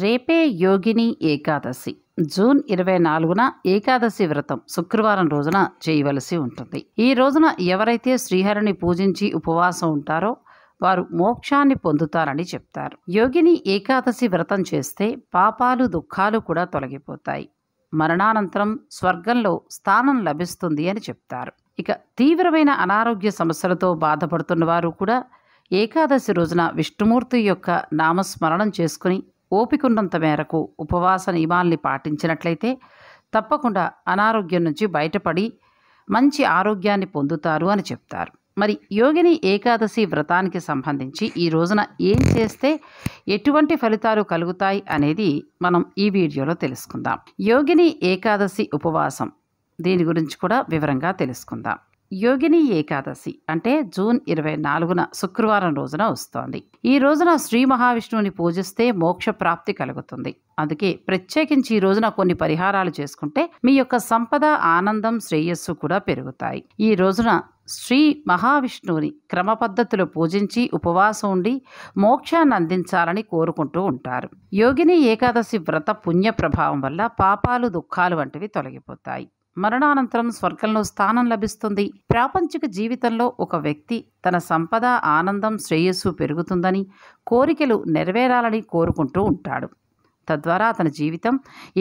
రేపే యోగిని ఏకాదశి జూన్ ఇరవై నాలుగున ఏకాదశి వ్రతం శుక్రవారం రోజున చేయవలసి ఉంటుంది ఈ రోజున ఎవరైతే శ్రీహరిని పూజించి ఉపవాసం ఉంటారో వారు మోక్షాన్ని పొందుతారని చెప్తారు యోగిని ఏకాదశి వ్రతం చేస్తే పాపాలు దుఃఖాలు కూడా తొలగిపోతాయి మరణానంతరం స్వర్గంలో స్థానం లభిస్తుంది అని చెప్తారు ఇక తీవ్రమైన అనారోగ్య సమస్యలతో బాధపడుతున్న వారు కూడా ఏకాదశి రోజున విష్ణుమూర్తి యొక్క నామస్మరణం చేసుకుని ఓపికన్నంత మేరకు ఉపవాస నియమాల్ని పాటించినట్లయితే తప్పకుండా అనారోగ్యం నుంచి బయటపడి మంచి ఆరోగ్యాన్ని పొందుతారు అని చెప్తారు మరి యోగిని ఏకాదశి వ్రతానికి సంబంధించి ఈ రోజున ఏం చేస్తే ఎటువంటి ఫలితాలు కలుగుతాయి అనేది మనం ఈ వీడియోలో తెలుసుకుందాం యోగిని ఏకాదశి ఉపవాసం దీని గురించి కూడా వివరంగా తెలుసుకుందాం యోగిని ఏకాదశి అంటే జూన్ ఇరవై నాలుగున శుక్రవారం రోజున వస్తోంది ఈ రోజున శ్రీ మహావిష్ణువుని పూజిస్తే మోక్ష ప్రాప్తి కలుగుతుంది అందుకే ప్రత్యేకించి ఈ రోజున కొన్ని పరిహారాలు చేసుకుంటే మీ యొక్క సంపద ఆనందం శ్రేయస్సు కూడా పెరుగుతాయి ఈ రోజున శ్రీ మహావిష్ణువుని క్రమ పద్ధతిలో పూజించి ఉపవాసం ఉండి మోక్షాన్ని అందించాలని కోరుకుంటూ ఉంటారు యోగిని ఏకాదశి వ్రత పుణ్య ప్రభావం వల్ల పాపాలు దుఃఖాలు వంటివి తొలగిపోతాయి మరణానంతరం స్వర్గంలో స్థానం లభిస్తుంది ప్రాపంచిక జీవితంలో ఒక వ్యక్తి తన సంపద ఆనందం శ్రేయస్సు పెరుగుతుందని కోరికలు నెరవేరాలని కోరుకుంటూ ఉంటాడు తద్వారా అతని జీవితం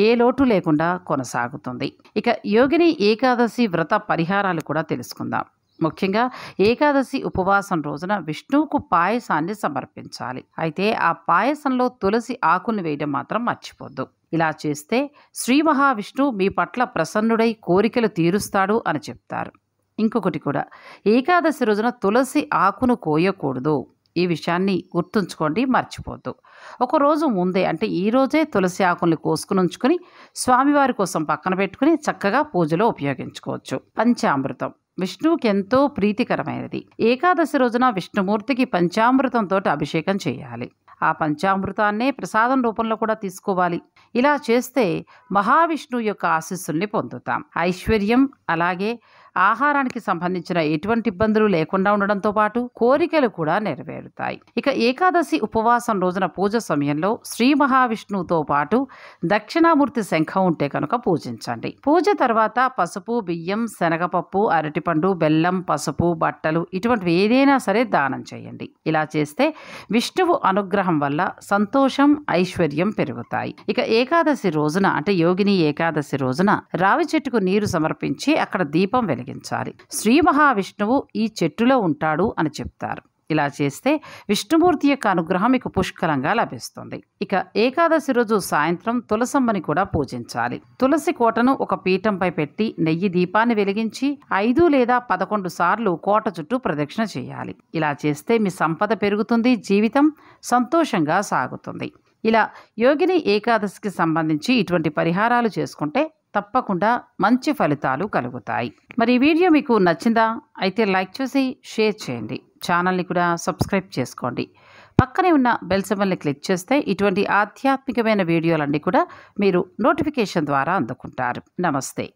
ఏ లోటు లేకుండా కొనసాగుతుంది ఇక యోగిని ఏకాదశి వ్రత పరిహారాలు కూడా తెలుసుకుందాం ముఖ్యంగా ఏకాదశి ఉపవాసం రోజున విష్ణువుకు పాయసాన్ని సమర్పించాలి అయితే ఆ పాయసంలో తులసి ఆకుల్ని వేయడం మాత్రం మర్చిపోద్దు ఇలా చేస్తే శ్రీ మహావిష్ణు మీ పట్ల ప్రసన్నుడై కోరికలు తీరుస్తాడు అని చెప్తారు ఇంకొకటి కూడా ఏకాదశి రోజున తులసి ఆకును కోయకూడదు ఈ విషయాన్ని గుర్తుంచుకోండి మర్చిపోద్దు ఒకరోజు ముందే అంటే ఈరోజే తులసి ఆకుల్ని కోసుకుని ఉంచుకుని స్వామివారి కోసం పక్కన పెట్టుకుని చక్కగా పూజలో ఉపయోగించుకోవచ్చు పంచామృతం విష్ణువుకి ఎంతో ప్రీతికరమైనది ఏకాదశి రోజున విష్ణుమూర్తికి పంచామృతంతో అభిషేకం చేయాలి ఆ పంచామృతాన్నే ప్రసాదం రూపంలో కూడా తీసుకోవాలి ఇలా చేస్తే మహావిష్ణువు యొక్క ఆశీస్సుల్ని పొందుతాం ఐశ్వర్యం అలాగే ఆహారానికి సంబంధించిన ఎటువంటి ఇబ్బందులు లేకుండా ఉండడంతో పాటు కోరికలు కూడా నెరవేరుతాయి ఇక ఏకాదశి ఉపవాసం రోజున పూజ సమయంలో శ్రీ మహావిష్ణువుతో పాటు దక్షిణామూర్తి శంఖం ఉంటే కనుక పూజించండి పూజ తర్వాత పసుపు బియ్యం శనగపప్పు అరటిపండు బెల్లం పసుపు బట్టలు ఇటువంటివి ఏదైనా సరే దానం చేయండి ఇలా చేస్తే విష్ణువు అనుగ్రహం వల్ల సంతోషం ఐశ్వర్యం పెరుగుతాయి ఇక ఏకాదశి రోజున అంటే యోగిని ఏకాదశి రోజున రావి చెట్టుకు నీరు సమర్పించి అక్కడ దీపం వెలి కలిగించాలి శ్రీ మహావిష్ణువు ఈ చెట్టులో ఉంటాడు అని చెప్తారు ఇలా చేస్తే విష్ణుమూర్తి యొక్క అనుగ్రహం మీకు పుష్కలంగా లభిస్తుంది ఇక ఏకాదశి రోజు సాయంత్రం తులసమ్మని కూడా పూజించాలి తులసి కోటను ఒక పీఠంపై పెట్టి నెయ్యి దీపాన్ని వెలిగించి ఐదు లేదా పదకొండు సార్లు కోట చుట్టూ ప్రదక్షిణ చేయాలి ఇలా చేస్తే మీ సంపద పెరుగుతుంది జీవితం సంతోషంగా సాగుతుంది ఇలా యోగిని ఏకాదశికి సంబంధించి ఇటువంటి పరిహారాలు చేసుకుంటే తప్పకుండా మంచి ఫలితాలు కలుగుతాయి మరి ఈ వీడియో మీకు నచ్చిందా అయితే లైక్ చేసి షేర్ చేయండి ఛానల్ని కూడా సబ్స్క్రైబ్ చేసుకోండి పక్కనే ఉన్న బెల్ సెబల్ని క్లిక్ చేస్తే ఇటువంటి ఆధ్యాత్మికమైన వీడియోలన్నీ కూడా మీరు నోటిఫికేషన్ ద్వారా అందుకుంటారు నమస్తే